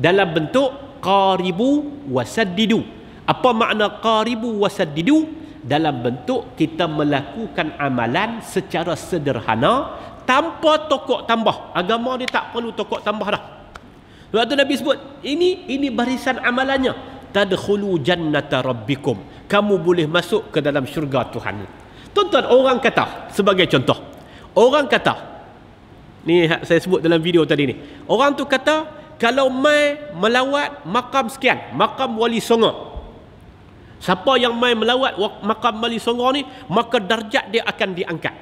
dalam bentuk qaribu wasaddidu apa makna qaribu wasaddidu dalam bentuk kita melakukan amalan secara sederhana tanpa tokok tambah agama ni tak perlu tokok tambah dah sebab tu Nabi sebut ini ini barisan amalannya tadkhulu jannata rabbikum kamu boleh masuk ke dalam syurga Tuhan tuan-tuan orang kata sebagai contoh orang kata ni saya sebut dalam video tadi ni orang tu kata kalau mai melawat makam sekian makam wali songo siapa yang mai melawat makam wali songo ni maka darjat dia akan diangkat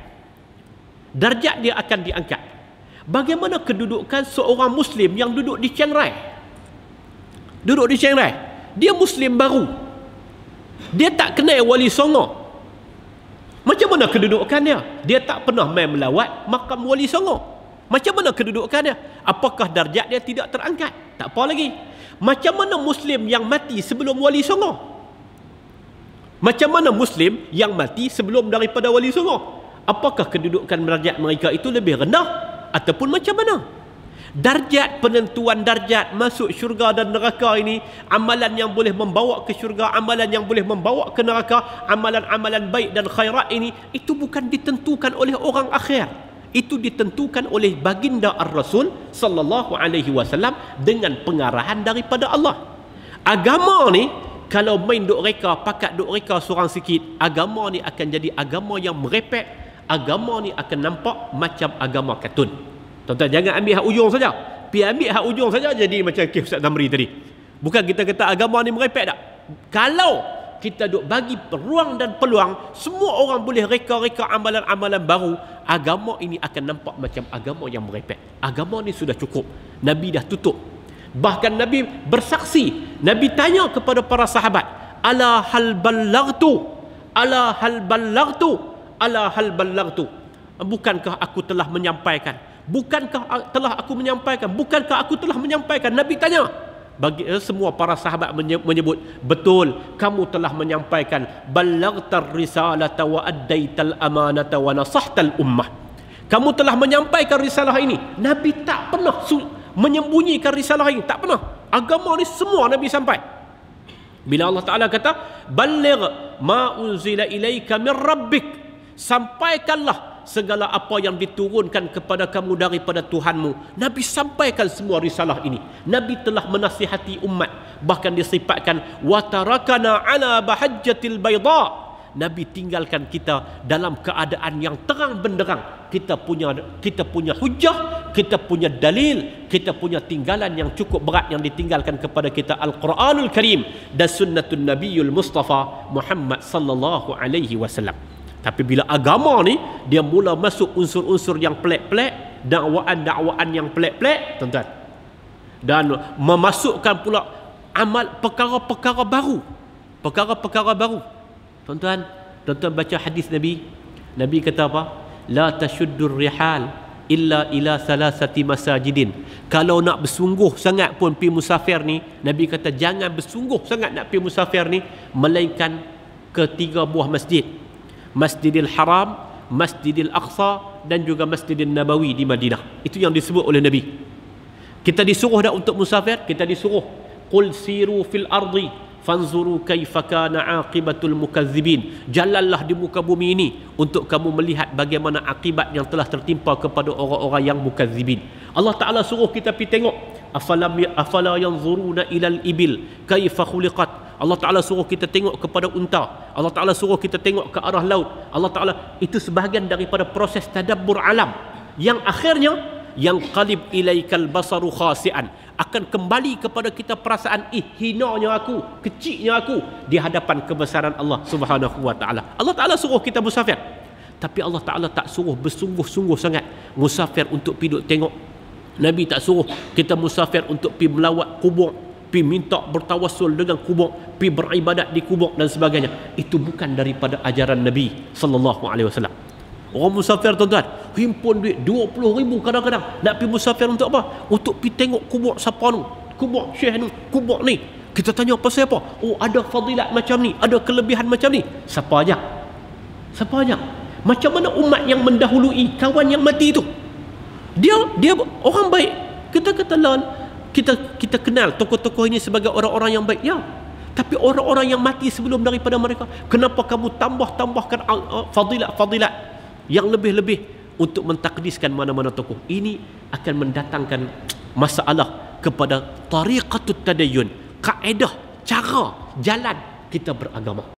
darjat dia akan diangkat bagaimana kedudukan seorang muslim yang duduk di Chiang Rai duduk di Chiang Rai dia muslim baru dia tak kenal wali songo macam mana kedudukan dia dia tak pernah mai melawat makam wali songo macam mana kedudukan dia? Apakah darjat dia tidak terangkat? Tak apa lagi. Macam mana Muslim yang mati sebelum Wali Songo? Macam mana Muslim yang mati sebelum daripada Wali Songo? Apakah kedudukan darjat mereka itu lebih rendah? Ataupun macam mana? Darjat penentuan darjat masuk syurga dan neraka ini Amalan yang boleh membawa ke syurga Amalan yang boleh membawa ke neraka Amalan-amalan baik dan khairat ini Itu bukan ditentukan oleh orang akhir itu ditentukan oleh baginda ar-rasul sallallahu alaihi wasallam dengan pengarahan daripada Allah agama ni kalau main duk reka pakat duk reka seorang sikit agama ni akan jadi agama yang merepek agama ni akan nampak macam agama katun tuan-tuan jangan ambil hak ujung saja pi ambil hak ujung saja jadi macam kisah Ustaz Damri tadi bukan kita kata agama ni merepek tak kalau kita duk bagi ruang dan peluang semua orang boleh reka-reka amalan-amalan baru agama ini akan nampak macam agama yang merepek agama ini sudah cukup Nabi dah tutup bahkan Nabi bersaksi Nabi tanya kepada para sahabat ala hal ballagtu ala hal ballagtu ala hal ballagtu bukankah aku telah menyampaikan bukankah telah aku menyampaikan bukankah aku telah menyampaikan Nabi tanya bagi eh, semua para sahabat menyebut betul kamu telah menyampaikan ballaghtar risalata wa addaital amanata wa nasahtal ummah kamu telah menyampaikan risalah ini nabi tak pernah su- menyembunyikan risalah ini tak pernah agama ni semua nabi sampai bila Allah Taala kata balligh ma unzila ilaika min rabbik sampaikanlah segala apa yang diturunkan kepada kamu daripada Tuhanmu. Nabi sampaikan semua risalah ini. Nabi telah menasihati umat. Bahkan disifatkan, وَتَرَكَنَا ala بَحَجَّةِ bayda'. Nabi tinggalkan kita dalam keadaan yang terang benderang. Kita punya kita punya hujah, kita punya dalil, kita punya tinggalan yang cukup berat yang ditinggalkan kepada kita Al-Quranul Karim dan Sunnatul Nabiul Mustafa Muhammad sallallahu alaihi wasallam. Tapi bila agama ni dia mula masuk unsur-unsur yang pelik-pelik, dakwaan-dakwaan yang pelik-pelik, tuan-tuan. Dan memasukkan pula amal perkara-perkara baru. Perkara-perkara baru. Tuan-tuan, tuan-tuan baca hadis Nabi. Nabi kata apa? La tashuddur rihal illa ila salasati masajidin. Kalau nak bersungguh sangat pun pi musafir ni, Nabi kata jangan bersungguh sangat nak pi musafir ni melainkan ketiga buah masjid. Masjidil Haram, Masjidil Aqsa dan juga Masjidil Nabawi di Madinah. Itu yang disebut oleh Nabi. Kita disuruh dah untuk musafir, kita disuruh qul siru fil ardi fanzuru kaifa kana aqibatul mukazzibin. Jalanlah di muka bumi ini untuk kamu melihat bagaimana akibat yang telah tertimpa kepada orang-orang yang mukazzibin. Allah Taala suruh kita pergi tengok afalam ya-, afala yanzuruna ilal ibil kaifa khuliqat Allah Ta'ala suruh kita tengok kepada unta Allah Ta'ala suruh kita tengok ke arah laut Allah Ta'ala itu sebahagian daripada proses tadabbur alam yang akhirnya yang qalib ilaikal basaru khasian akan kembali kepada kita perasaan ih hinanya aku kecilnya aku di hadapan kebesaran Allah Subhanahu wa taala Allah taala suruh kita musafir tapi Allah taala tak suruh bersungguh-sungguh sangat musafir untuk pi duk tengok Nabi tak suruh kita musafir untuk pi melawat kubur pi minta bertawassul dengan kubur pi beribadat di kubur dan sebagainya itu bukan daripada ajaran Nabi sallallahu alaihi wasallam orang musafir tuan-tuan himpun duit 20 ribu kadang-kadang nak pi musafir untuk apa untuk pi tengok kubur siapa ni kubur syekh ni kubur ni kita tanya apa siapa. oh ada fadilat macam ni ada kelebihan macam ni siapa aja siapa aja macam mana umat yang mendahului kawan yang mati itu dia dia orang baik kita kata lah kita kita kenal tokoh-tokoh ini sebagai orang-orang yang baik ya tapi orang-orang yang mati sebelum daripada mereka, kenapa kamu tambah-tambahkan fadilat-fadilat uh, uh, yang lebih-lebih untuk mentakdiskan mana-mana tokoh? Ini akan mendatangkan masalah kepada tariqatut tadayun, kaedah, cara, jalan kita beragama.